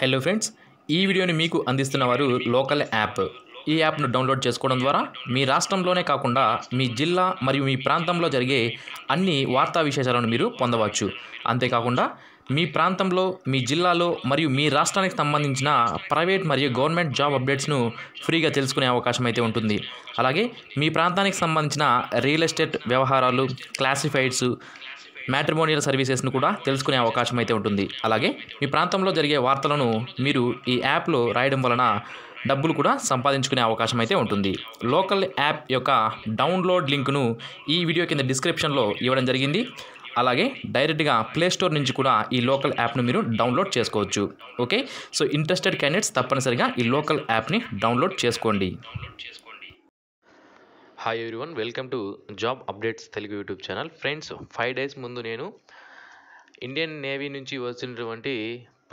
hello friends ఈ వీడియోని మీకు అందిస్తున్న వారు లోకల్ యాప్ ఈ యాప్ను డౌన్లోడ్ చేసుకోవడం ద్వారా మీ రాష్ట్రంలోనే కాకుండా మీ జిల్లా మరియు మీ ప్రాంతంలో జరిగే అన్ని వార్తా విశేషాలను మీరు పొందవచ్చు అంతేకాకుండా మీ ప్రాంతంలో మీ జిల్లాలో మరియు మీ రాష్ట్రానికి సంబంధించిన ప్రైవేట్ మరియు గవర్నమెంట్ జాబ్ అప్డేట్స్ను ఫ్రీగా తెలుసుకునే అవకాశం అయితే ఉంటుంది అలాగే మీ ప్రాంతానికి సంబంధించిన రియల్ ఎస్టేట్ వ్యవహారాలు క్లాసిఫైడ్స్ మ్యాట్రిమోనియల్ సర్వీసెస్ను కూడా తెలుసుకునే అవకాశం అయితే ఉంటుంది అలాగే మీ ప్రాంతంలో జరిగే వార్తలను మీరు ఈ యాప్లో రాయడం వలన డబ్బులు కూడా సంపాదించుకునే అవకాశం అయితే ఉంటుంది లోకల్ యాప్ యొక్క డౌన్లోడ్ లింక్ను ఈ వీడియో కింద డిస్క్రిప్షన్లో ఇవ్వడం జరిగింది అలాగే డైరెక్ట్గా ప్లేస్టోర్ నుంచి కూడా ఈ లోకల్ యాప్ను మీరు డౌన్లోడ్ చేసుకోవచ్చు ఓకే సో ఇంట్రెస్టెడ్ క్యాండిడేట్స్ తప్పనిసరిగా ఈ లోకల్ యాప్ని డౌన్లోడ్ చేసుకోండి hi everyone welcome to job updates Telugu YouTube channel friends five days ముందు నేను ఇండియన్ నేవీ నుంచి వచ్చినటువంటి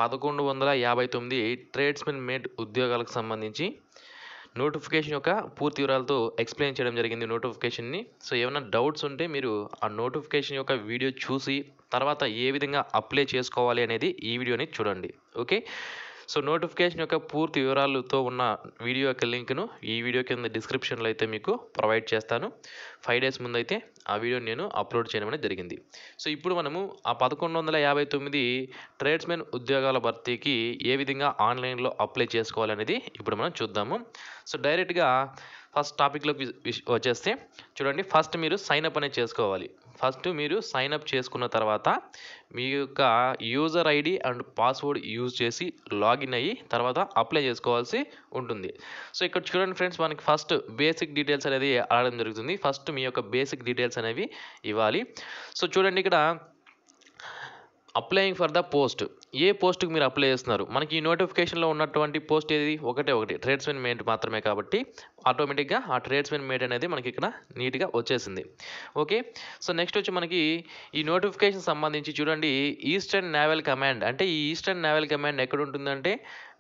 పదకొండు వందల యాభై తొమ్మిది ట్రేడ్స్మెన్ మేడ్ ఉద్యోగాలకు సంబంధించి నోటిఫికేషన్ యొక్క పూర్తి వివరాలతో ఎక్స్ప్లెయిన్ చేయడం జరిగింది నోటిఫికేషన్ని సో ఏమైనా డౌట్స్ ఉంటే మీరు ఆ నోటిఫికేషన్ యొక్క వీడియో చూసి తర్వాత ఏ విధంగా అప్లై చేసుకోవాలి అనేది ఈ వీడియోని చూడండి ఓకే సో నోటిఫికేషన్ యొక్క పూర్తి వివరాలతో ఉన్న వీడియో యొక్క లింక్ను ఈ వీడియో కింద డిస్క్రిప్షన్లో అయితే మీకు ప్రొవైడ్ చేస్తాను ఫైవ్ డేస్ ముందు అయితే ఆ వీడియో నేను అప్లోడ్ చేయడం జరిగింది సో ఇప్పుడు మనము ఆ పదకొండు వందల యాభై తొమ్మిది ట్రేడ్స్మెన్ ఉద్యోగాల భర్తీకి ఏ విధంగా ఆన్లైన్లో అప్లై చేసుకోవాలనేది ఇప్పుడు మనం చూద్దాము సో డైరెక్ట్గా ఫస్ట్ టాపిక్లోకి వచ్చేస్తే చూడండి ఫస్ట్ మీరు సైన్ అప్ అనేది చేసుకోవాలి ఫస్ట్ మీరు సైన్ అప్ చేసుకున్న తర్వాత మీ యొక్క user ID and password use చేసి లాగిన్ అయ్యి తర్వాత అప్లై చేసుకోవాల్సి ఉంటుంది సో ఇక్కడ చూడండి ఫ్రెండ్స్ మనకి ఫస్ట్ బేసిక్ డీటెయిల్స్ అనేది అడగడం జరుగుతుంది ఫస్ట్ మీ యొక్క బేసిక్ డీటెయిల్స్ అనేవి ఇవ్వాలి సో చూడండి ఇక్కడ అప్లయింగ్ ఫర్ ద పోస్ట్ ఏ పోస్ట్కి మీరు అప్లై చేస్తున్నారు మనకి ఈ నోటిఫికేషన్లో ఉన్నటువంటి పోస్ట్ ఏది ఒకటే ఒకటి ట్రేడ్స్మెన్ మెయింట్ మాత్రమే కాబట్టి ఆటోమేటిక్గా ఆ ట్రేడ్స్మెన్ మేడ్ అనేది మనకి ఇక్కడ నీట్గా వచ్చేసింది ఓకే సో నెక్స్ట్ వచ్చి మనకి ఈ నోటిఫికేషన్ సంబంధించి చూడండి ఈస్టర్న్ నేవల్ కమాండ్ అంటే ఈ ఈస్టర్న్ నేవల్ కమాండ్ ఎక్కడ ఉంటుందంటే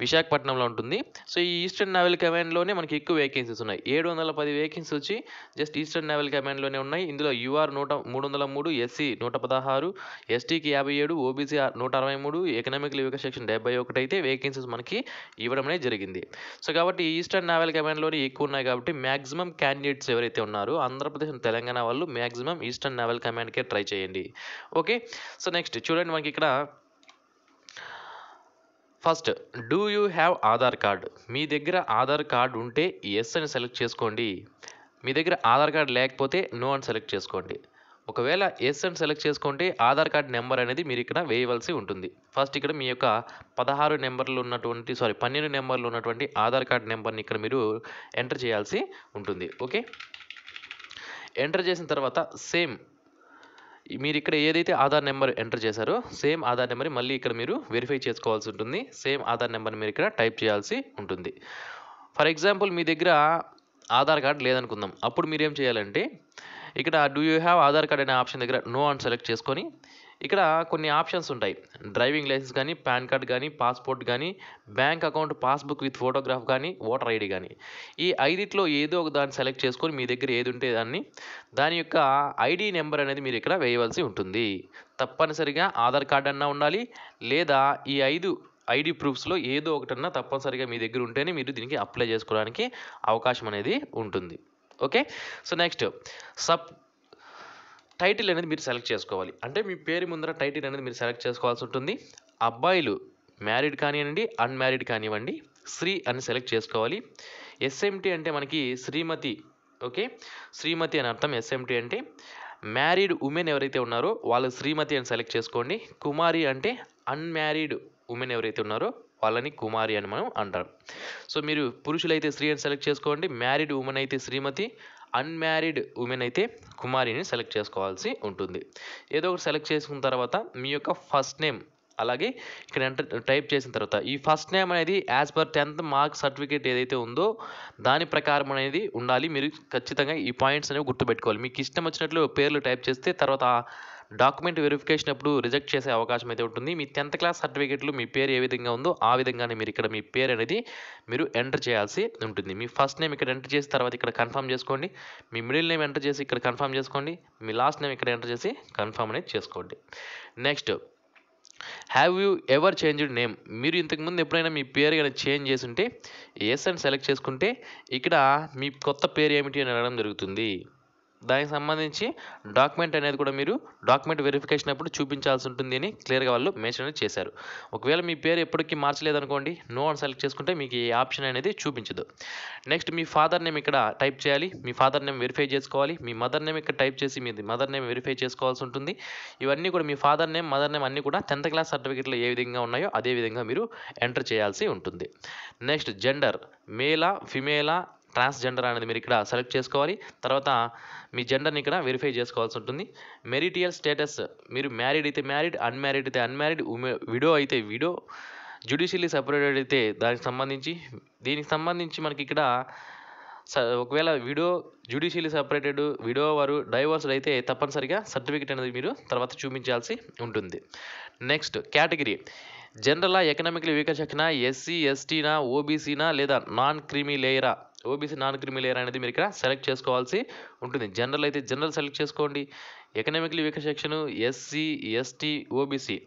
విశాఖపట్నంలో ఉంటుంది సో ఈ ఈస్టర్న్ నేవల్ కమాండ్లోనే మనకి ఎక్కువ వేకెన్సీస్ ఉన్నాయి ఏడు వందల పది వేకెన్సీ వచ్చి జస్ట్ ఈస్టర్న్ నేవల్ కమాండ్లోనే ఉన్నాయి ఇందులో యూఆర్ నూట మూడు వందల మూడు ఎస్సీ నూట పదహారు ఎస్టీకి యాభై ఏడు ఓబీసీ నూట అరవై మూడు ఎకనామిక్ లివిక సెక్షన్ డెబ్బై ఒకటి అయితే వేకెన్సీస్ మనకి ఇవ్వడమనే జరిగింది సో కాబట్టి ఈస్టర్న్ నేవల్ కమాండ్లోనే ఎక్కువ ఉన్నాయి కాబట్టి మ్యాక్సిమం క్యాండిడేట్స్ ఎవరైతే ఉన్నారో ఆంధ్రప్రదేశ్ తెలంగాణ వాళ్ళు మ్యాక్సిమం ఈస్టర్న్ నావల్ కమాండ్కే ట్రై చేయండి ఓకే సో నెక్స్ట్ చూడండి మనకి ఇక్కడ first do you have Aadhaar card మీ దగ్గర ఆధార్ కార్డ్ ఉంటే ఎస్ అని సెలెక్ట్ చేసుకోండి మీ దగ్గర ఆధార్ కార్డ్ లేకపోతే నో అని సెలెక్ట్ చేసుకోండి ఒకవేళ ఎస్ సెలెక్ట్ చేసుకుంటే ఆధార్ కార్డ్ నెంబర్ అనేది మీరు ఇక్కడ వేయవలసి ఉంటుంది ఫస్ట్ ఇక్కడ మీ యొక్క పదహారు నెంబర్లు ఉన్నటువంటి సారీ పన్నెండు నెంబర్లు ఉన్నటువంటి ఆధార్ కార్డ్ నెంబర్ని ఇక్కడ మీరు ఎంటర్ చేయాల్సి ఉంటుంది ఓకే ఎంటర్ చేసిన తర్వాత సేమ్ మీరు ఇక్కడ ఏదైతే ఆధార్ నెంబర్ ఎంటర్ చేశారో సేమ్ ఆధార్ నెంబర్ మళ్ళీ ఇక్కడ మీరు వెరిఫై చేసుకోవాల్సి ఉంటుంది సేమ్ ఆధార్ నెంబర్ మీరు ఇక్కడ టైప్ చేయాల్సి ఉంటుంది ఫర్ ఎగ్జాంపుల్ మీ దగ్గర ఆధార్ కార్డ్ లేదనుకుందాం అప్పుడు మీరు ఏం చేయాలంటే ఇక్కడ do you have Aadhaar card అనే ఆప్షన్ దగ్గర నో అని సెలెక్ట్ చేసుకొని ఇక్కడ కొన్ని ఆప్షన్స్ ఉంటాయి డ్రైవింగ్ లైసెన్స్ కానీ పాన్ కార్డ్ కానీ పాస్పోర్ట్ కానీ bank account passbook with photograph కానీ ఓటర్ ఐడి కానీ ఈ ఐదిట్లో ఏదో ఒక దాన్ని సెలెక్ట్ చేసుకొని మీ దగ్గర ఏది ఉంటే దాన్ని దాని యొక్క ఐడి నెంబర్ అనేది మీరు ఇక్కడ వేయవలసి ఉంటుంది తప్పనిసరిగా ఆధార్ కార్డ్ అన్నా ఉండాలి లేదా ఈ ఐదు ఐడి ప్రూఫ్స్లో ఏదో ఒకటన్నా తప్పనిసరిగా మీ దగ్గర ఉంటేనే మీరు దీనికి అప్లై చేసుకోవడానికి అవకాశం అనేది ఉంటుంది okay so next subtitle అనేది మీరు సెలెక్ట్ చేసుకోవాలి అంటే మీ పేరు ముందర టైటిల్ అనేది మీరు సెలెక్ట్ చేసుకోవాల్సి ఉంటుంది అబ్బాయిలు మ్యారీడ్ కానివ్వండి అన్మ్యారీడ్ కానివ్వండి శ్రీ అని సెలెక్ట్ చేసుకోవాలి ఎస్ఎంటి అంటే మనకి శ్రీమతి ఓకే శ్రీమతి అని అర్థం ఎస్ఎంటి అంటే మ్యారీడ్ ఉమెన్ ఎవరైతే ఉన్నారో వాళ్ళు శ్రీమతి అని సెలెక్ట్ చేసుకోండి కుమారి అంటే అన్మ్యారీడ్ ఉమెన్ ఎవరైతే ఉన్నారో వాళ్ళని కుమారి అని మనం అంటారు సో మీరు పురుషులైతే స్త్రీ అని సెలెక్ట్ చేసుకోండి మ్యారీడ్ ఉమెన్ అయితే శ్రీమతి అన్మ్యారీడ్ ఉమెన్ అయితే కుమారిని సెలెక్ట్ చేసుకోవాల్సి ఉంటుంది ఏదో ఒకటి సెలెక్ట్ చేసుకున్న తర్వాత మీ యొక్క ఫస్ట్ నేమ్ అలాగే ఇక్కడ టైప్ చేసిన తర్వాత ఈ ఫస్ట్ నేమ్ అనేది as per tenth mark certificate ఏదైతే ఉందో దాని ప్రకారం అనేది ఉండాలి మీరు ఖచ్చితంగా ఈ పాయింట్స్ అనేవి గుర్తుపెట్టుకోవాలి మీకు ఇష్టం వచ్చినట్లు పేర్లు టైప్ చేస్తే తర్వాత డాక్యుమెంట్ వెరిఫికేషన్ అప్పుడు రిజెక్ట్ చేసే అవకాశం అయితే ఉంటుంది మీ టెన్త్ క్లాస్ సర్టిఫికేట్లు మీ పేరు ఏ విధంగా ఉందో ఆ విధంగానే మీరు ఇక్కడ మీ పేరు అనేది మీరు ఎంటర్ చేయాల్సి ఉంటుంది మీ ఫస్ట్ నేమ్ ఇక్కడ ఎంటర్ చేసి తర్వాత ఇక్కడ కన్ఫర్మ్ చేసుకోండి మీ మిడిల్ నేమ్ ఎంటర్ చేసి ఇక్కడ కన్ఫర్మ్ చేసుకోండి మీ లాస్ట్ నేమ్ ఇక్కడ ఎంటర్ చేసి కన్ఫర్మ్ అనేది చేసుకోండి next have you ever changed name మీరు ఇంతకుముందు ఎప్పుడైనా మీ పేరు కానీ చేంజ్ చేసి ఉంటే ఎస్ అని సెలెక్ట్ చేసుకుంటే ఇక్కడ మీ కొత్త పేరు ఏమిటి అని అడగడం జరుగుతుంది దానికి సంబంధించి డాక్యుమెంట్ అనేది కూడా మీరు డాక్యుమెంట్ వెరిఫికేషన్ అప్పుడు చూపించాల్సి ఉంటుంది అని క్లియర్గా వాళ్ళు మెన్షన్ చేశారు ఒకవేళ మీ పేరు ఎప్పటికీ మార్చలేదనుకోండి నో అని సెలెక్ట్ చేసుకుంటే మీకు ఈ ఆప్షన్ అనేది చూపించదు నెక్స్ట్ మీ ఫాదర్ నేమ్ ఇక్కడ టైప్ చేయాలి మీ ఫాదర్ నేమ్ వెరిఫై చేసుకోవాలి మీ మదర్ నేమ్ ఇక్కడ టైప్ చేసి మీది మదర్ నేమ్ వెరిఫై చేసుకోవాల్సి ఉంటుంది ఇవన్నీ కూడా మీ ఫాదర్ నేమ్ మదర్ నేమ్ అన్నీ కూడా టెన్త్ క్లాస్ సర్టిఫికేట్లో ఏ విధంగా ఉన్నాయో అదే విధంగా మీరు ఎంటర్ చేయాల్సి ఉంటుంది నెక్స్ట్ జెండర్ మేలా ఫిమేలా ట్రాన్స్జెండర్ అనేది మీరు ఇక్కడ సెలెక్ట్ చేసుకోవాలి తర్వాత మీ జెండర్ని ఇక్కడ వెరిఫై చేసుకోవాల్సి ఉంటుంది మెరిటియల్ స్టేటస్ మీరు మ్యారీడ్ అయితే మ్యారీడ్ అన్మ్యారీడ్ అయితే అన్మ్యారీడ్ విడో అయితే విడో జ్యుడిషియలీ సపరేటెడ్ అయితే దానికి సంబంధించి దీనికి సంబంధించి మనకి ఇక్కడ ఒకవేళ విడో జ్యుడిషియలీ సపరేటెడ్ విడో వారు డైవోర్స్డ్ అయితే తప్పనిసరిగా సర్టిఫికేట్ అనేది మీరు తర్వాత చూపించాల్సి ఉంటుంది next category general economically weaker సెక్షనా ఎస్సీ ఎస్టీనా ఓబీసీనా లేదా నాన్ క్రీమీ లేయరా ఓబీసీ నాన్ క్రిమి అనేది మీరు ఇక్కడ సెలెక్ట్ చేసుకోవాల్సి ఉంటుంది జనరల్ అయితే జనరల్ సెలెక్ట్ చేసుకోండి economically weaker section SC ST OBC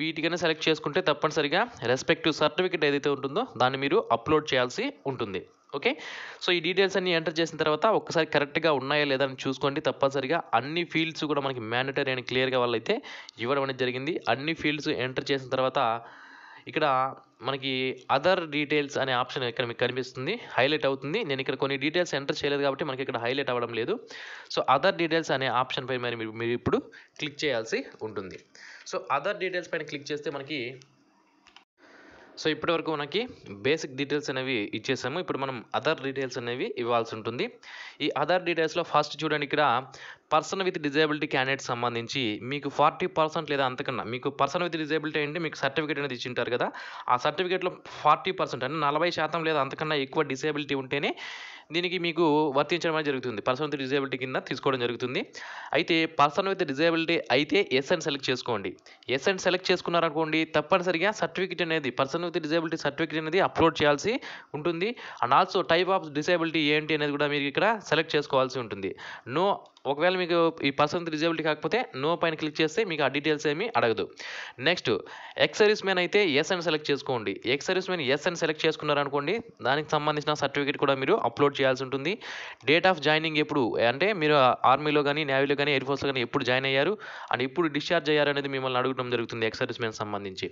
వీటికైనా సెలెక్ట్ చేసుకుంటే తప్పనిసరిగా రెస్పెక్టివ్ సర్టిఫికేట్ ఏదైతే ఉంటుందో దాన్ని మీరు అప్లోడ్ చేయాల్సి ఉంటుంది ఓకే సో ఈ డీటెయిల్స్ అన్ని ఎంటర్ చేసిన తర్వాత ఒక్కసారి కరెక్ట్గా ఉన్నాయా లేదా అని చూసుకోండి తప్పనిసరిగా అన్ని ఫీల్డ్స్ కూడా మనకి మ్యాండటరీ అని క్లియర్గా వాళ్ళైతే ఇవ్వడం అనేది జరిగింది అన్ని ఫీల్డ్స్ ఎంటర్ చేసిన తర్వాత ఇక్కడ మనకి అదర్ డీటెయిల్స్ అనే ఆప్షన్ ఇక్కడ మీకు కనిపిస్తుంది హైలైట్ అవుతుంది నేను ఇక్కడ కొన్ని డీటెయిల్స్ ఎంటర్ చేయలేదు కాబట్టి మనకి ఇక్కడ హైలైట్ అవ్వడం లేదు సో అదర్ డీటెయిల్స్ అనే ఆప్షన్ పై మరి మీరు ఇప్పుడు క్లిక్ చేయాల్సి ఉంటుంది సో అదర్ డీటెయిల్స్ పైన క్లిక్ చేస్తే మనకి సో ఇప్పటివరకు మనకి బేసిక్ డీటెయిల్స్ అనేవి ఇచ్చేసాము ఇప్పుడు మనం అదర్ డీటెయిల్స్ అనేవి ఇవ్వాల్సి ఉంటుంది ఈ అదర్ డీటెయిల్స్లో ఫస్ట్ చూడండి ఇక్కడ పర్సన్ విత్ డిజేబిలిటీ క్యాండిడేట్ సంబంధించి మీకు ఫార్టీ పర్సెంట్ లేదా అంతకన్నా మీకు పర్సన్ విత్ డిజేబిలిటీ అంటే మీకు సర్టిఫికేట్ అనేది ఇచ్చింటారు కదా ఆ సర్టిఫికేట్లో ఫార్టీ పర్సెంట్ అంటే నలభై శాతం లేదా అంతకన్నా ఎక్కువ డిసేబిలిటీ ఉంటేనే దీనికి మీకు వర్తించడం జరుగుతుంది పర్సన్ విత్ డిజేబిలిటీ కింద తీసుకోవడం జరుగుతుంది అయితే పర్సన్ విత్ డిజేబిలిటీ అయితే ఎస్ అండ్ సెలెక్ట్ చేసుకోండి ఎస్ సెలెక్ట్ చేసుకున్నారనుకోండి తప్పనిసరిగా సర్టిఫికేట్ అనేది పర్సన్ విత్ డిజేబిలిటీ సర్టిఫికేట్ అనేది అప్లోడ్ చేయాల్సి ఉంటుంది and also type of disability ఏంటి అనేది కూడా మీరు ఇక్కడ సెలెక్ట్ చేసుకోవాల్సి ఉంటుంది నో ఒకవేళ మీకు ఈ పర్సన్ రిజబిలిటీ కాకపోతే నో పైన క్లిక్ చేస్తే మీకు ఆ డీటెయిల్స్ ఏమీ అడగదు నెక్స్ట్ ఎక్స్ సర్వీస్ అయితే ఎస్ అని సెలెక్ట్ చేసుకోండి ఎక్స్ సర్వీస్ ఎస్ అని సెలెక్ట్ చేసుకున్నారనుకోండి దానికి సంబంధించిన సర్టిఫికేట్ కూడా మీరు అప్లోడ్ చేయాల్సి ఉంటుంది డేట్ ఆఫ్ జాయినింగ్ ఎప్పుడు అంటే మీరు ఆర్మీలో కానీ నేవీలో కానీ ఎయిర్ ఫోర్స్లో కానీ ఎప్పుడు జాయిన్ అయ్యారు అండ్ ఇప్పుడు డిశ్చార్జ్ అయ్యారు అనేది మిమ్మల్ని అడగడం జరుగుతుంది ఎక్స్ సర్వీస్ సంబంధించి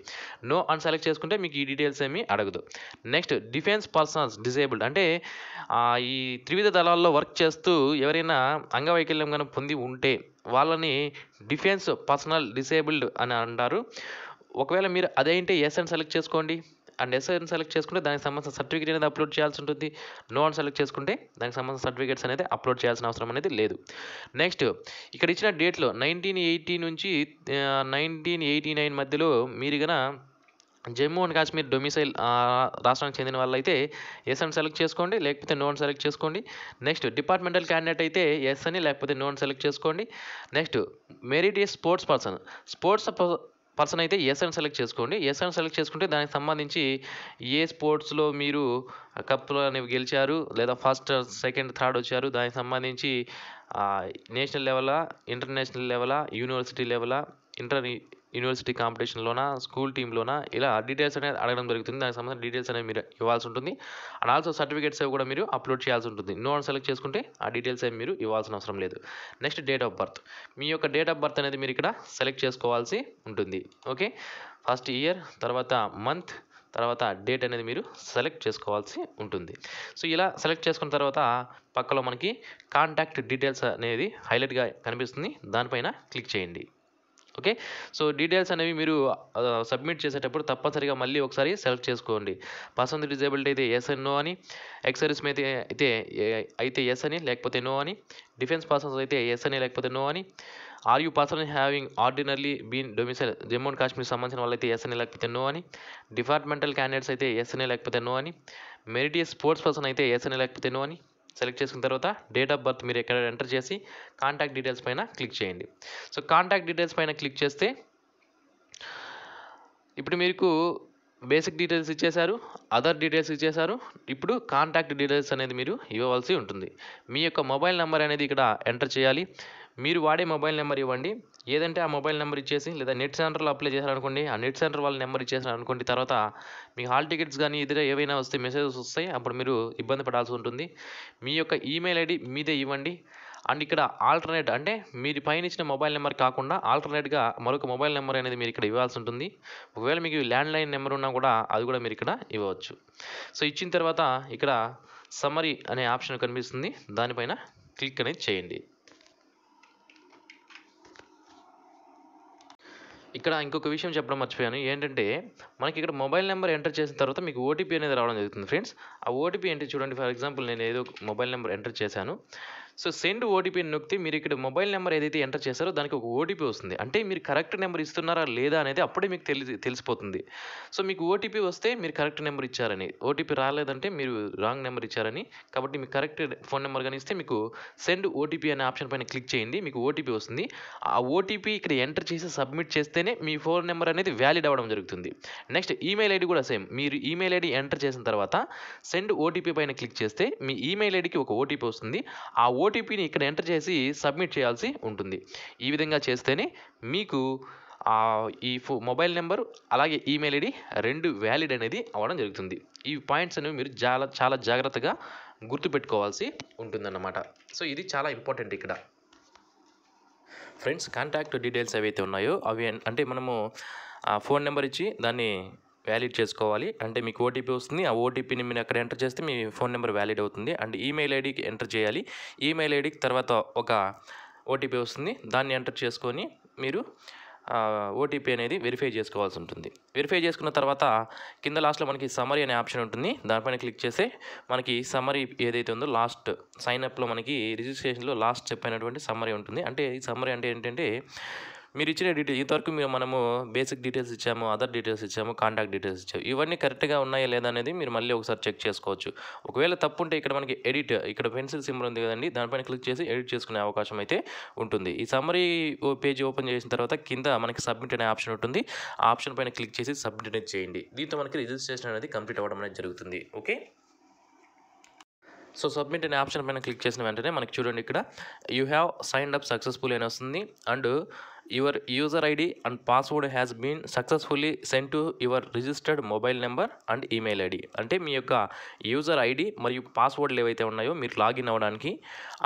నో అని సెలెక్ట్ చేసుకుంటే మీకు ఈ డీటెయిల్స్ ఏమీ అడగదు నెక్స్ట్ డిఫెన్స్ పర్సన్స్ డిజేబుల్డ్ అంటే ఈ త్రివిధ దళాల్లో వర్క్ చేస్తూ ఎవరైనా అంగవైకల్యం వైకల్యం కనుక పొంది ఉంటే వాళ్ళని డిఫెన్స్ పర్సనల్ డిసేబుల్డ్ అని అంటారు ఒకవేళ మీరు అదేంటే ఎస్ సెలెక్ట్ చేసుకోండి అండ్ ఎస్ఎన్ సెలెక్ట్ చేసుకుంటే దానికి సంబంధించిన సర్టిఫికేట్ అనేది అప్లోడ్ చేయాల్సి ఉంటుంది నో అని సెలెక్ట్ చేసుకుంటే దానికి సంబంధించిన సర్టిఫికేట్స్ అనేది అప్లోడ్ చేయాల్సిన అవసరం అనేది లేదు నెక్స్ట్ ఇక్కడ ఇచ్చిన డేట్లో నైన్టీన్ ఎయిటీ నుంచి నైన్టీన్ ఎయిటీ నైన్ మధ్యలో మీరు కనుక జమ్మూ అండ్ కాశ్మీర్ డొమిసైల్ రాష్ట్రానికి చెందిన వాళ్ళైతే ఎస్ అని సెలెక్ట్ చేసుకోండి లేకపోతే నో అని సెలెక్ట్ చేసుకోండి నెక్స్ట్ డిపార్ట్మెంటల్ క్యాండిడేట్ అయితే ఎస్ అని లేకపోతే నో అని సెలెక్ట్ చేసుకోండి next merit is sports person sports person అయితే ఎస్ అని సెలెక్ట్ చేసుకోండి ఎస్ అని సెలెక్ట్ చేసుకుంటే దానికి సంబంధించి ఏ స్పోర్ట్స్లో మీరు కప్లు అనేవి గెలిచారు లేదా ఫస్ట్ సెకండ్ థర్డ్ వచ్చారు దానికి సంబంధించి నేషనల్ లెవెలా ఇంటర్నేషనల్ లెవెలా యూనివర్సిటీ లెవెలా ఇంటర్ యూనివర్సిటీ కాంపిటీషన్లోనా స్కూల్ టీంలోనా ఇలా డీటెయిల్స్ అనేది అడగడం జరుగుతుంది దానికి సంబంధించిన డీటెయిల్స్ అనేవి మీరు ఇవ్వాల్సి ఉంటుంది అండ్ ఆల్సో సర్టిఫికేట్స్ అవి కూడా మీరు అప్లోడ్ చేయాల్సి ఉంటుంది నో అని సెలెక్ట్ చేసుకుంటే ఆ డీటెయిల్స్ అవి మీరు ఇవ్వాల్సిన అవసరం లేదు నెక్స్ట్ డేట్ ఆఫ్ బర్త్ మీ యొక్క డేట్ ఆఫ్ బర్త్ అనేది మీరు ఇక్కడ సెలెక్ట్ చేసుకోవాల్సి ఉంటుంది ఓకే ఫస్ట్ ఇయర్ తర్వాత మంత్ తర్వాత డేట్ అనేది మీరు సెలెక్ట్ చేసుకోవాల్సి ఉంటుంది సో ఇలా సెలెక్ట్ చేసుకున్న తర్వాత పక్కలో మనకి కాంటాక్ట్ డీటెయిల్స్ అనేది హైలైట్గా కనిపిస్తుంది దానిపైన క్లిక్ చేయండి ఓకే సో డీటెయిల్స్ అనేవి మీరు సబ్మిట్ చేసేటప్పుడు తప్పనిసరిగా మళ్ళీ ఒకసారి సెలెక్ట్ చేసుకోండి పర్సన్ డిజేబిలిటీ అయితే ఎస్ అండ్ నో అని ఎక్స్ అయితే అయితే అయితే ఎస్ అని లేకపోతే నో అని డిఫెన్స్ పర్సన్స్ అయితే ఎస్ అని లేకపోతే నో అని are you person having ordinarily been domicile Jammu and Kashmir సంబంధించిన వాళ్ళైతే ఎస్ అని లేకపోతే నో అని డిపార్ట్మెంటల్ క్యాండిడేట్స్ అయితే ఎస్ అని లేకపోతే నో అని మెరిటియస్ స్పోర్ట్స్ పర్సన్ అయితే ఎస్ అని లేకపోతే నో అని సెలెక్ట్ చేసుకున్న తర్వాత డేట్ ఆఫ్ బర్త్ మీరు ఎక్కడ ఎంటర్ చేసి కాంటాక్ట్ డీటెయిల్స్ పైన క్లిక్ చేయండి సో కాంటాక్ట్ డీటెయిల్స్ పైన క్లిక్ చేస్తే ఇప్పుడు మీకు బేసిక్ డీటెయిల్స్ ఇచ్చేశారు అదర్ డీటెయిల్స్ ఇచ్చేశారు ఇప్పుడు కాంటాక్ట్ డీటెయిల్స్ అనేది మీరు ఇవ్వవలసి ఉంటుంది మీ యొక్క మొబైల్ నెంబర్ అనేది ఇక్కడ ఎంటర్ చేయాలి మీరు వాడే మొబైల్ నెంబర్ ఇవ్వండి ఏదంటే ఆ మొబైల్ నెంబర్ ఇచ్చేసి లేదా నెట్ సెంటర్లో అప్లై చేశారనుకోండి ఆ నెట్ సెంటర్ వాళ్ళ నెంబర్ ఇచ్చేసారనుకోండి తర్వాత మీకు హాల్ టికెట్స్ కానీ ఇదిగా ఏవైనా వస్తే మెసేజెస్ వస్తాయి అప్పుడు మీరు ఇబ్బంది పడాల్సి ఉంటుంది మీ యొక్క ఈమెయిల్ ఐడి మీదే ఇవ్వండి అండ్ ఇక్కడ ఆల్టర్నేట్ అంటే మీరు పైన ఇచ్చిన మొబైల్ నెంబర్ కాకుండా ఆల్టర్నేట్గా మరొక మొబైల్ నెంబర్ అనేది మీరు ఇక్కడ ఇవ్వాల్సి ఉంటుంది ఒకవేళ మీకు ల్యాండ్లైన్ నెంబర్ ఉన్నా కూడా అది కూడా మీరు ఇక్కడ ఇవ్వవచ్చు సో ఇచ్చిన తర్వాత ఇక్కడ సమ్మరీ అనే ఆప్షన్ కనిపిస్తుంది దానిపైన క్లిక్ అనేది చేయండి ఇక్కడ ఇంకొక విషయం చెప్పడం మర్చిపోయాను ఏంటంటే మనకి ఇక్కడ మొబైల్ నెంబర్ ఎంటర్ చేసిన తర్వాత మీకు ఓటీపీ అనేది రావడం జరుగుతుంది ఫ్రెండ్స్ ఆ ఓటీపీ ఏంటి చూడండి ఫర్ ఎగ్జాంపుల్ నేను ఏదో మొబైల్ నెంబర్ ఎంటర్ చేశాను సో సెండ్ ఓటీపీ నొక్కితే మీరు ఇక్కడ మొబైల్ నెంబర్ ఏదైతే ఎంటర్ చేశారో దానికి ఒక ఓటీపీ వస్తుంది అంటే మీరు కరెక్ట్ నెంబర్ ఇస్తున్నారా లేదా అనేది అప్పుడే మీకు తెలి తెలిసిపోతుంది సో మీకు ఓటీపీ వస్తే మీరు కరెక్ట్ నెంబర్ ఇచ్చారని ఓటీపీ రాలేదంటే మీరు రాంగ్ నెంబర్ ఇచ్చారని కాబట్టి మీకు కరెక్ట్ ఫోన్ నెంబర్ కానీ ఇస్తే మీకు సెండ్ ఓటీపీ అనే ఆప్షన్ పైన క్లిక్ చేయండి మీకు ఓటీపీ వస్తుంది ఆ ఓటీపీ ఇక్కడ ఎంటర్ చేసి సబ్మిట్ చేస్తేనే మీ ఫోన్ నెంబర్ అనేది వ్యాలిడ్ అవ్వడం జరుగుతుంది నెక్స్ట్ ఈమెయిల్ ఐడి కూడా సేమ్ మీరు ఈమెయిల్ ఐడి ఎంటర్ చేసిన తర్వాత సెండ్ ఓటీపీ పైన క్లిక్ చేస్తే మీ ఈమెయిల్ ఐడికి ఒక ఓటీపీ వస్తుంది ఆ ఓ ఓటీపీని ఇక్కడ ఎంటర్ చేసి సబ్మిట్ చేయాల్సి ఉంటుంది ఈ విధంగా చేస్తేనే మీకు ఈ ఫో మొబైల్ నెంబర్ అలాగే ఈమెయిల్ ఐడి రెండు వ్యాలిడ్ అనేది అవ్వడం జరుగుతుంది ఈ పాయింట్స్ అనేవి మీరు చాలా చాలా జాగ్రత్తగా గుర్తుపెట్టుకోవాల్సి ఉంటుందన్నమాట సో ఇది చాలా ఇంపార్టెంట్ ఇక్కడ ఫ్రెండ్స్ కాంటాక్ట్ డీటెయిల్స్ ఏవైతే ఉన్నాయో అవి అంటే మనము ఫోన్ నెంబర్ ఇచ్చి దాన్ని వ్యాలిడ్ చేసుకోవాలి అంటే మీకు ఓటీపీ వస్తుంది ఆ ఓటీపీని మీరు అక్కడ ఎంటర్ చేస్తే మీ ఫోన్ నెంబర్ వ్యాలిడ్ అవుతుంది అండ్ ఈమెయిల్ ఐడికి ఎంటర్ చేయాలి ఈమెయిల్ ఐడికి తర్వాత ఒక ఓటీపీ వస్తుంది దాన్ని ఎంటర్ చేసుకొని మీరు ఓటీపీ అనేది వెరిఫై చేసుకోవాల్సి ఉంటుంది వెరిఫై చేసుకున్న తర్వాత కింద లాస్ట్లో మనకి సమరీ అనే ఆప్షన్ ఉంటుంది దానిపైన క్లిక్ చేస్తే మనకి సమరీ ఏదైతే ఉందో లాస్ట్ సైన్అప్లో మనకి రిజిస్ట్రేషన్లో లాస్ట్ చెప్పినటువంటి సమరీ ఉంటుంది అంటే ఈ సమరీ అంటే ఏంటంటే మీరు ఇచ్చిన డీటెయిల్ ఇంతవరకు మీరు మనము బేసిక్ డీటెయిల్స్ ఇచ్చాము అదర్ డీటెయిల్స్ ఇచ్చాము కాంటాక్ట్ డీటెయిల్స్ ఇచ్చాము ఇవన్నీ కరెక్ట్గా ఉన్నాయా లేదా అనేది మీరు మళ్ళీ ఒకసారి చెక్ చేసుకోవచ్చు ఒకవేళ తప్పు ఉంటే ఇక్కడ మనకి ఎడిట్ ఇక్కడ పెన్సిల్ సింబల్ ఉంది కదండి దానిపైన క్లిక్ చేసి ఎడిట్ చేసుకునే అవకాశం అయితే ఉంటుంది ఈ సమ్మరీ పేజ్ ఓపెన్ చేసిన తర్వాత కింద మనకి సబ్మిట్ అనే ఆప్షన్ ఉంటుంది ఆ ఆప్షన్ పైన క్లిక్ చేసి సబ్మిట్ అనేది చేయండి దీంతో మనకి రిజిస్ట్రేషన్ అనేది కంప్లీట్ అవ్వడం అనేది జరుగుతుంది ఓకే సో సబ్మిట్ అనే ఆప్షన్ పైన క్లిక్ చేసిన వెంటనే మనకి చూడండి ఇక్కడ you have signed up successful అని వస్తుంది and your user ID and password has been successfully send to your registered mobile number and email ID అంటే మీ యొక్క యూజర్ ఐడి మరియు పాస్వర్డ్లు ఏవైతే ఉన్నాయో మీరు లాగిన్ అవ్వడానికి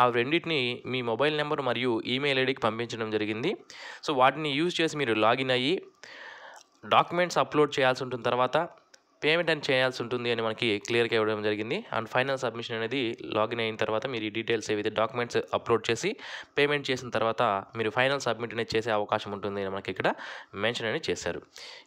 ఆ రెండింటిని మీ మొబైల్ నెంబర్ మరియు ఈమెయిల్ ఐడికి పంపించడం జరిగింది సో వాటిని యూజ్ చేసి మీరు లాగిన్ అయ్యి డాక్యుమెంట్స్ అప్లోడ్ చేయాల్సి ఉంటున్న తర్వాత పేమెంట్ అని చేయాల్సి ఉంటుంది అని మనకి క్లియర్గా ఇవ్వడం జరిగింది అండ్ ఫైనల్ సబ్మిషన్ అనేది లాగిన్ అయిన తర్వాత మీరు ఈ డీటెయిల్స్ ఏవైతే డాక్యుమెంట్స్ అప్లోడ్ చేసి పేమెంట్ చేసిన తర్వాత మీరు ఫైనల్ సబ్మిట్ అనేది చేసే అవకాశం ఉంటుంది అని మనకి ఇక్కడ మెన్షన్ అనేది చేశారు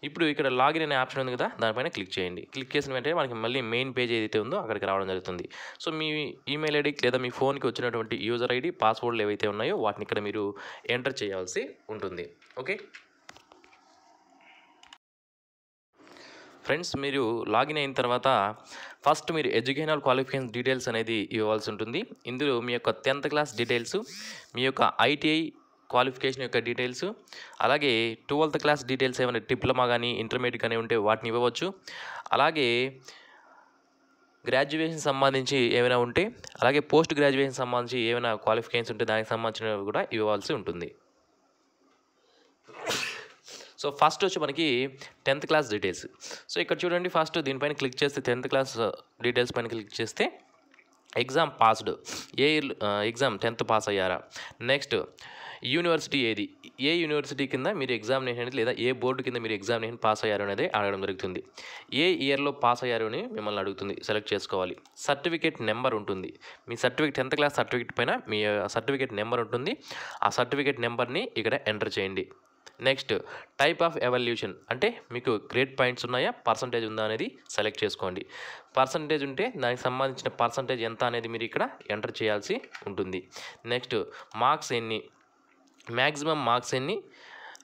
ఇప్పుడు ఇక్కడ లాగిన్ అనే ఆప్షన్ ఉంది కదా దానిపైన క్లిక్ చేయండి క్లిక్ చేసిన వెంటనే మనకి మళ్ళీ మెయిన్ పేజ్ ఏదైతే ఉందో అక్కడికి రావడం జరుగుతుంది సో మీ ఈమెయిల్ ఐడి లేదా మీ ఫోన్కి వచ్చినటువంటి యూజర్ ఐడి పాస్వర్డ్లు ఏవైతే ఉన్నాయో వాటిని ఇక్కడ మీరు ఎంటర్ చేయాల్సి ఉంటుంది ఓకే ఫ్రెండ్స్ మీరు లాగిన్ అయిన తర్వాత ఫస్ట్ మీరు ఎడ్యుకేషనల్ క్వాలిఫికేషన్ డీటెయిల్స్ అనేది ఇవ్వాల్సి ఉంటుంది ఇందులో మీ యొక్క టెన్త్ క్లాస్ డీటెయిల్స్ మీ యొక్క ఐటీఐ క్వాలిఫికేషన్ యొక్క డీటెయిల్స్ అలాగే ట్వెల్త్ క్లాస్ డీటెయిల్స్ ఏమైనా డిప్లొమా కానీ ఇంటర్మీడియట్ కానీ ఉంటే వాటిని ఇవ్వవచ్చు అలాగే గ్రాడ్యుయేషన్ సంబంధించి ఏమైనా ఉంటే అలాగే పోస్ట్ గ్రాడ్యుయేషన్ సంబంధించి ఏమైనా క్వాలిఫికేషన్స్ ఉంటే దానికి సంబంధించినవి కూడా ఇవ్వాల్సి ఉంటుంది సో ఫస్ట్ వచ్చి మనకి టెన్త్ క్లాస్ డీటెయిల్స్ సో ఇక్కడ చూడండి ఫస్ట్ దీనిపైన క్లిక్ చేస్తే టెన్త్ క్లాస్ డీటెయిల్స్ పైన క్లిక్ చేస్తే ఎగ్జామ్ పాస్డ్ ఏ ఎగ్జామ్ టెన్త్ పాస్ అయ్యారా నెక్స్ట్ యూనివర్సిటీ ఏది ఏ యూనివర్సిటీ కింద మీరు ఎగ్జామినేషన్ లేదా ఏ బోర్డు కింద మీరు ఎగ్జామినేషన్ పాస్ అయ్యారు అనేది అడగడం జరుగుతుంది ఏ ఇయర్లో పాస్ అయ్యారు అని మిమ్మల్ని అడుగుతుంది సెలెక్ట్ చేసుకోవాలి సర్టిఫికేట్ నెంబర్ ఉంటుంది మీ సర్టిఫికేట్ టెన్త్ క్లాస్ సర్టిఫికేట్ పైన మీ సర్టిఫికేట్ నెంబర్ ఉంటుంది ఆ సర్టిఫికేట్ నెంబర్ని ఇక్కడ ఎంటర్ చేయండి నెక్స్ట్ టైప్ ఆఫ్ ఎవల్యూషన్ అంటే మీకు గ్రేడ్ పాయింట్స్ ఉన్నాయా పర్సంటేజ్ ఉందా అనేది సెలెక్ట్ చేసుకోండి పర్సంటేజ్ ఉంటే దానికి సంబంధించిన పర్సంటేజ్ ఎంత అనేది మీరు ఇక్కడ ఎంటర్ చేయాల్సి ఉంటుంది నెక్స్ట్ మార్క్స్ ఎన్ని మ్యాక్సిమం మార్క్స్ ఎన్ని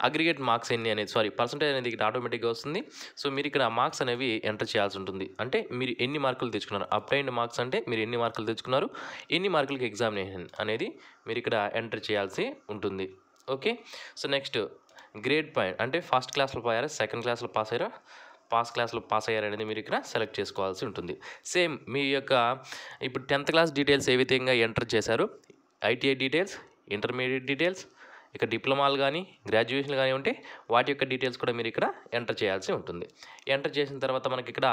అగ్రిగేట్ మార్క్స్ ఎన్ని అనేది సారీ పర్సంటేజ్ అనేది ఇక్కడ ఆటోమేటిక్గా వస్తుంది సో మీరు ఇక్కడ మార్క్స్ అనేవి ఎంటర్ చేయాల్సి ఉంటుంది అంటే మీరు ఎన్ని మార్కులు తెచ్చుకున్నారు అప్టైండ్ మార్క్స్ అంటే మీరు ఎన్ని మార్కులు తెచ్చుకున్నారు ఎన్ని మార్కులకి ఎగ్జామినేషన్ అనేది మీరు ఇక్కడ ఎంటర్ చేయాల్సి ఉంటుంది okay so next grade point అంటే ఫస్ట్ క్లాస్లో పోయారా సెకండ్ క్లాస్లో పాస్ అయ్యారా పాస్ క్లాస్లో పాస్ అయ్యారనేది మీరు ఇక్కడ సెలెక్ట్ చేసుకోవాల్సి ఉంటుంది సేమ్ మీ యొక్క ఇప్పుడు టెన్త్ క్లాస్ డీటెయిల్స్ ఏ విధంగా ఎంటర్ చేశారు ఐటీఐ డీటెయిల్స్ ఇంటర్మీడియట్ డీటెయిల్స్ ఇక డిప్లొమాలు కానీ గ్రాడ్యుయేషన్లు కానీ ఉంటే వాటి యొక్క డీటెయిల్స్ కూడా మీరు ఇక్కడ ఎంటర్ చేయాల్సి ఉంటుంది ఎంటర్ చేసిన తర్వాత మనకి ఇక్కడ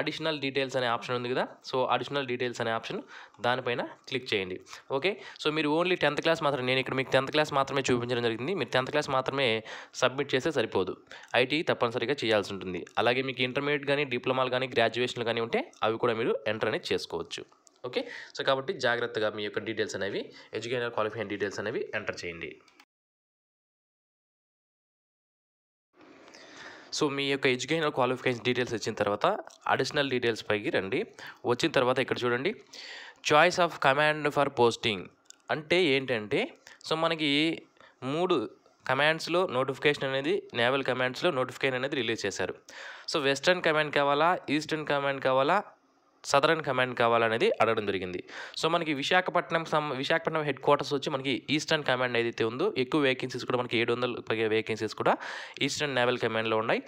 అడిషనల్ డీటెయిల్స్ అనే ఆప్షన్ ఉంది కదా సో అడిషనల్ డీటెయిల్స్ అనే ఆప్షన్ దానిపైన క్లిక్ చేయండి ఓకే సో మీరు ఓన్లీ టెన్త్ క్లాస్ మాత్రం నేను ఇక్కడ మీకు టెన్త్ క్లాస్ మాత్రమే చూపించడం జరిగింది మీరు టెన్త్ క్లాస్ మాత్రమే సబ్మిట్ చేస్తే సరిపోదు ఐటీ తప్పనిసరిగా చేయాల్సి ఉంటుంది అలాగే మీకు ఇంటర్మీడియట్ కానీ డిప్లొమాలు కానీ గ్రాడ్యుయేషన్లు కానీ ఉంటే అవి కూడా మీరు ఎంటర్ అనేది చేసుకోవచ్చు ఓకే సో కాబట్టి జాగ్రత్తగా మీ యొక్క డీటెయిల్స్ అనేవి ఎడ్యుకేషన్ క్వాలిఫైన్ డీటెయిల్స్ అనేవి ఎంటర్ చేయండి సో మీ యొక్క ఎడ్యుకేషనల్ క్వాలిఫికేషన్ డీటెయిల్స్ వచ్చిన తర్వాత అడిషనల్ డీటెయిల్స్ పైకి రండి వచ్చిన తర్వాత ఇక్కడ చూడండి choice of command for posting అంటే ఏంటంటే సో మనకి మూడు కమాండ్స్లో నోటిఫికేషన్ అనేది నేవల్ కమాండ్స్లో నోటిఫికేషన్ అనేది రిలీజ్ చేశారు సో వెస్ట్రన్ కమాండ్ కావాలా ఈస్టర్న్ కమాండ్ కావాలా సదరన్ కమాండ్ కావాలనేది అడగడం జరిగింది సో మనకి విశాఖపట్నం సం విశాఖపట్నం హెడ్ క్వార్టర్స్ వచ్చి మనకి ఈస్టర్న్ కమాండ్ ఏదైతే ఉందో ఎక్కువ వేకెన్సీస్ కూడా మనకి ఏడు వందల పైగా వేకెన్సీస్ కూడా ఈస్టర్న్ నేవల్ కమాండ్లో ఉన్నాయి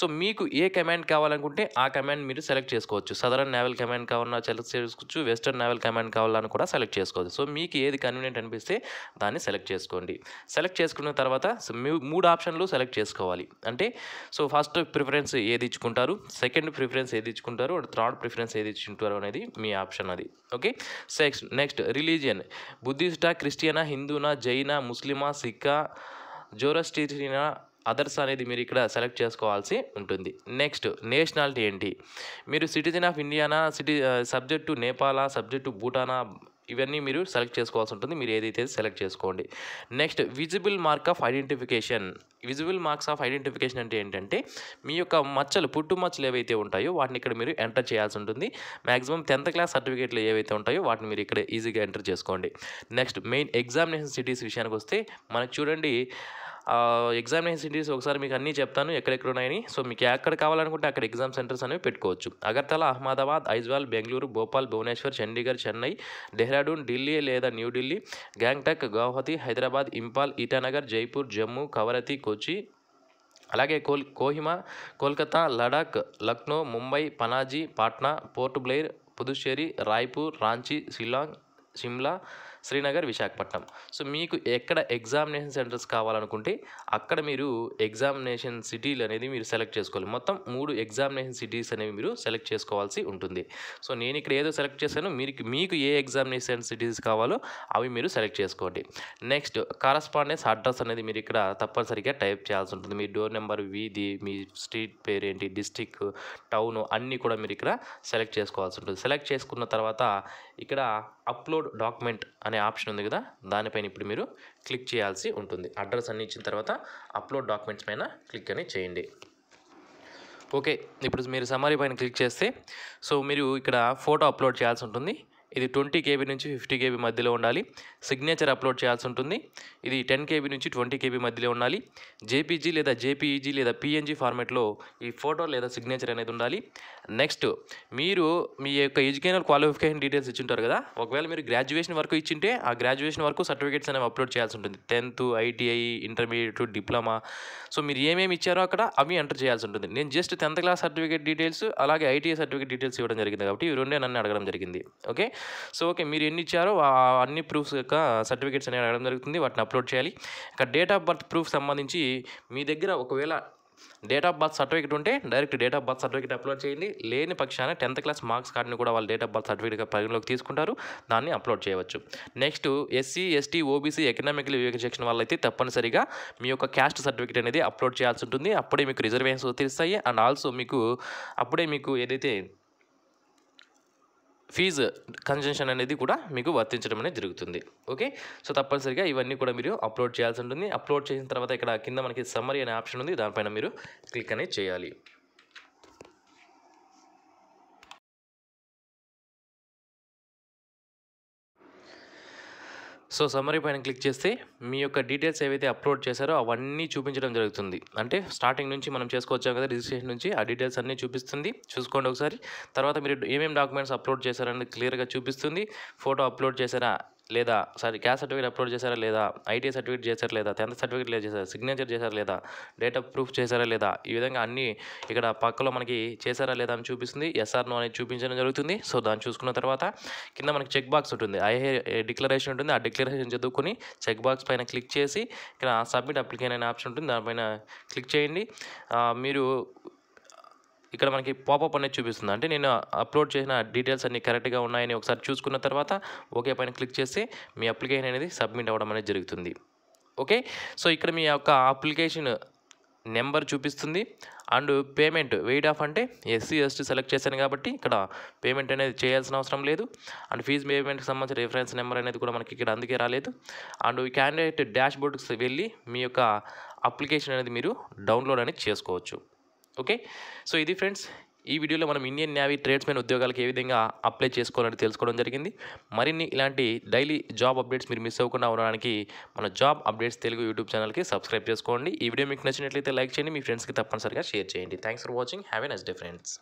సో మీకు ఏ కమాండ్ కావాలనుకుంటే ఆ కమాండ్ మీరు సెలెక్ట్ చేసుకోవచ్చు సదరన్ నేవల్ కమాండ్ కావాలన్నా సెలెక్ట్ చేసుకోవచ్చు వెస్టర్న్ నేవల్ కమాండ్ కావాలని కూడా సెలెక్ట్ చేసుకోవచ్చు సో మీకు ఏది కన్వీనియంట్ అనిపిస్తే దాన్ని సెలెక్ట్ చేసుకోండి సెలెక్ట్ చేసుకున్న తర్వాత మూడు ఆప్షన్లు సెలెక్ట్ చేసుకోవాలి అంటే సో ఫస్ట్ ప్రిఫరెన్స్ ఏది ఇచ్చుకుంటారు సెకండ్ ప్రిఫరెన్స్ ఏది ఇచ్చుకుంటారు థర్డ్ ప్రిఫరెన్స్ ఏది డిసిషన్ అనేది మీ ఆప్షన్ అది ఓకే సెక్స్ నెక్స్ట్ రిలీజియన్ బుద్ధిస్టా క్రిస్టియనా హిందూనా జైనా ముస్లిమా సిక్కా జోరస్టీరియనా అదర్స్ అనేది మీరు ఇక్కడ సెలెక్ట్ చేసుకోవాల్సి ఉంటుంది నెక్స్ట్ నేషనాలిటీ ఏంటి మీరు సిటిజన్ ఆఫ్ ఇండియానా సిటి సబ్జెక్టు నేపాలా సబ్జెక్టు భూటానా ఇవన్నీ మీరు సెలెక్ట్ చేసుకోవాల్సి ఉంటుంది మీరు ఏదైతే సెలెక్ట్ చేసుకోండి next visible mark of identification visible marks of identification అంటే ఏంటంటే మీ యొక్క మచ్చలు పుట్టు మచ్చలు ఏవైతే ఉంటాయో వాటిని ఇక్కడ మీరు ఎంటర్ చేయాల్సి ఉంటుంది మ్యాక్సిమం టెన్త్ క్లాస్ సర్టిఫికేట్లు ఏవైతే ఉంటాయో వాటిని మీరు ఇక్కడ ఈజీగా ఎంటర్ చేసుకోండి నెక్స్ట్ మెయిన్ ఎగ్జామినేషన్ సిటీస్ విషయానికి వస్తే మనకు చూడండి ఎగ్జామ్ సిటీస్ ఒకసారి మీకు అన్నీ చెప్తాను ఎక్కడెక్కడ ఉన్నాయని సో మీకు ఎక్కడ కావాలనుకుంటే అక్కడ ఎగ్జామ్ సెంటర్స్ అనేవి పెట్టుకోవచ్చు అగర్తల అహ్మదాబాద్ ఐజ్వాల్ బెంగళూరు భోపాల్ భువనేశ్వర్ చండీగఢ్ చెన్నై డెహ్రాడూన్ ఢిల్లీ లేదా న్యూఢిల్లీ గ్యాంగ్టక్ గౌహతి హైదరాబాద్ ఇంపాల్ ఇటానగర్ జైపూర్ జమ్మూ కవరతి కొచ్చి అలాగే కోల్ కోహిమా కోల్కతా లడాక్ లక్నో ముంబై పనాజీ పాట్నా పోర్ట్ బ్లెయిర్ పుదుచ్చేరి రాయ్పూర్ రాంచీ షిల్లాంగ్ సిమ్లా శ్రీనగర్ విశాఖపట్నం సో మీకు ఎక్కడ ఎగ్జామినేషన్ సెంటర్స్ కావాలనుకుంటే అక్కడ మీరు ఎగ్జామినేషన్ సిటీలు అనేది మీరు సెలెక్ట్ చేసుకోవాలి మొత్తం మూడు ఎగ్జామినేషన్ సిటీస్ అనేవి మీరు సెలెక్ట్ చేసుకోవాల్సి ఉంటుంది సో నేను ఇక్కడ ఏదో సెలెక్ట్ చేశాను మీరు మీకు ఏ ఎగ్జామినేషన్ సిటీస్ కావాలో అవి మీరు సెలెక్ట్ చేసుకోండి నెక్స్ట్ కరస్పాండెన్స్ అడ్రస్ అనేది మీరు ఇక్కడ తప్పనిసరిగా టైప్ చేయాల్సి ఉంటుంది మీ డోర్ నెంబర్ వీధి మీ స్ట్రీట్ పేరు ఏంటి డిస్టిక్ టౌన్ అన్నీ కూడా మీరు ఇక్కడ సెలెక్ట్ చేసుకోవాల్సి ఉంటుంది సెలెక్ట్ చేసుకున్న తర్వాత ఇక్కడ అప్లోడ్ డాక్యుమెంట్ అనే ఆప్షన్ ఉంది కదా దానిపైన ఇప్పుడు మీరు క్లిక్ చేయాల్సి ఉంటుంది అడ్రస్ అన్ని ఇచ్చిన తర్వాత అప్లోడ్ డాక్యుమెంట్స్ పైన క్లిక్ అని చేయండి ఓకే ఇప్పుడు మీరు సమ్మరీ పైన క్లిక్ చేస్తే సో మీరు ఇక్కడ ఫోటో అప్లోడ్ చేయాల్సి ఉంటుంది ఇది ట్వంటీ కేబీ నుంచి ఫిఫ్టీ కేబీ మధ్యలో ఉండాలి సిగ్నేచర్ అప్లోడ్ చేయాల్సి ఉంటుంది ఇది టెన్ కేబీ నుంచి ట్వంటీ కేబీ మధ్యలో ఉండాలి జేపీజీ లేదా జేపీఈజీ లేదా పిఎన్జీ ఫార్మేట్లో ఈ ఫోటో లేదా సిగ్నేచర్ అనేది ఉండాలి నెక్స్ట్ మీరు మీ యొక్క ఎడ్యుకేషనల్ క్వాలిఫికేషన్ డీటెయిల్స్ ఇచ్చింటారు కదా ఒకవేళ మీరు గ్రాడ్యుయేషన్ వరకు ఇచ్చింటే ఆ గ్రాడ్యుయేషన్ వరకు సర్టిఫికేట్స్ అనేవి అప్లోడ్ చేయాల్సి ఉంటుంది tenth ITI intermediate diploma so మీరు ఏమేమి ఇచ్చారో అక్కడ అవి ఎంటర్ చేయాల్సి ఉంటుంది నేను just tenth class certificate details అలాగే ఐటీఐ సర్టిఫికేట్ డీటెయిల్స్ ఇవ్వడం జరిగింది కాబట్టి ఇవి రెండే నన్ను అడగడం జరిగింది ఓకే సో ఓకే మీరు ఎన్ని ఇచ్చారో అన్ని ప్రూఫ్స్ యొక్క సర్టిఫికేట్స్ అనేవి అడగడం జరుగుతుంది వాటిని అప్లోడ్ చేయాలి ఇక డేట్ ఆఫ్ బర్త్ ప్రూఫ్ సంబంధించి మీ దగ్గర ఒకవేళ డేట్ ఆఫ్ బర్త్ సర్టిఫికేట్ ఉంటే direct date of birth certificate upload చేయండి లేని పక్షాన టెన్త్ క్లాస్ మార్క్స్ కార్డ్ని కూడా వాళ్ళు డేట్ ఆఫ్ బర్త్ సర్టిఫికేట్గా పరిగణలోకి తీసుకుంటారు దాన్ని అప్లోడ్ చేయవచ్చు next SC ST OBC economical weaker section వాళ్ళైతే తప్పనిసరిగా మీ యొక్క క్యాస్ట్ సర్టిఫికేట్ అనేది అప్లోడ్ చేయాల్సి ఉంటుంది అప్పుడే మీకు రిజర్వేషన్స్ తీస్తాయి అండ్ ఆల్సో మీకు అప్పుడే మీకు ఏదైతే ఫీజు కన్జంషన్ అనేది కూడా మీకు వర్తించడం అనేది జరుగుతుంది ఓకే సో తప్పనిసరిగా ఇవన్నీ కూడా మీరు అప్లోడ్ చేయాల్సి ఉంటుంది అప్లోడ్ చేసిన తర్వాత ఇక్కడ కింద మనకి సమ్మరీ అనే ఆప్షన్ ఉంది దానిపైన మీరు క్లిక్ అనేది చేయాలి సో సమ్మరీ పైన క్లిక్ చేస్తే మీ యొక్క డీటెయిల్స్ ఏవైతే అప్లోడ్ చేశారో అవన్నీ చూపించడం జరుగుతుంది అంటే స్టార్టింగ్ నుంచి మనం చేసుకోవచ్చాం కదా రిజిస్ట్రేషన్ నుంచి ఆ డీటెయిల్స్ అన్నీ చూపిస్తుంది చూసుకోండి ఒకసారి తర్వాత మీరు ఏమేమి డాక్యుమెంట్స్ అప్లోడ్ చేశారని క్లియర్గా చూపిస్తుంది ఫోటో అప్లోడ్ చేశారా లేదా సారీ క్యాస్ట్ సర్టిఫికేట్ అప్లోడ్ చేశారా లేదా ఐటీ సర్టిఫికేట్ చేశారా లేదా టెన్త్ సర్టిఫికేట్ లేదు చేశారు సిగ్నేచర్ చేశారా లేదా డేట్ ఆఫ్ ప్రూఫ్ చేశారా లేదా ఈ విధంగా అన్నీ ఇక్కడ పక్కలో మనకి చేశారా లేదా అని చూపిస్తుంది ఎస్ఆర్ నో అనేది చూపించడం జరుగుతుంది సో దాన్ని చూసుకున్న తర్వాత కింద మనకి చెక్ బాక్స్ ఉంటుంది ఐ డిక్లరేషన్ ఉంటుంది ఆ డిక్లరేషన్ చదువుకొని చెక్ బాక్స్ పైన క్లిక్ చేసి ఇక్కడ సబ్మిట్ అప్లికేషన్ అనే ఆప్షన్ ఉంటుంది దానిపైన క్లిక్ చేయండి మీరు ఇక్కడ మనకి పాపప్ అనేది చూపిస్తుంది అంటే నేను అప్లోడ్ చేసిన డీటెయిల్స్ అన్ని కరెక్ట్గా ఉన్నాయని ఒకసారి చూసుకున్న తర్వాత ఓకే పైన క్లిక్ చేస్తే మీ అప్లికేషన్ అనేది సబ్మిట్ అవ్వడం అనేది జరుగుతుంది ఓకే సో ఇక్కడ మీ యొక్క అప్లికేషన్ నెంబర్ చూపిస్తుంది అండ్ పేమెంట్ వెయిట్ ఆఫ్ అంటే ఎస్సీ ఎస్టీ సెలెక్ట్ చేశాను కాబట్టి ఇక్కడ పేమెంట్ అనేది చేయాల్సిన అవసరం లేదు అండ్ ఫీజు పేమెంట్కి సంబంధించిన రిఫరెన్స్ నెంబర్ అనేది కూడా మనకి ఇక్కడ అందుకే రాలేదు అండ్ ఈ క్యాండిడేట్ డాష్ బోర్డ్కి వెళ్ళి మీ యొక్క అప్లికేషన్ అనేది మీరు డౌన్లోడ్ అనేది చేసుకోవచ్చు ఓకే సో ఇది ఫ్రెండ్స్ ఈ వీడియోలో మనం ఇండియన్ నేవీ ట్రేడ్స్మెన్ ఉద్యోగాలకు ఏ విధంగా అప్లై చేసుకోవాలని తెలుసుకోవడం జరిగింది మరిన్ని ఇలాంటి డైలీ జాబ్ అప్డేట్స్ మీరు మిస్ అవ్వకుండా ఉండడానికి మన జాబ్ అప్డేట్స్ తెలుగు యూట్యూబ్ ఛానల్కి సబ్స్క్రైబ్ చేసుకోండి ఈ వీడియో మీకు నచ్చినట్లయితే లైక్ చేయండి మీ ఫ్రెండ్స్కి తప్పనిసరిగా షేర్ చేయండి thanks for watching have a nice day friends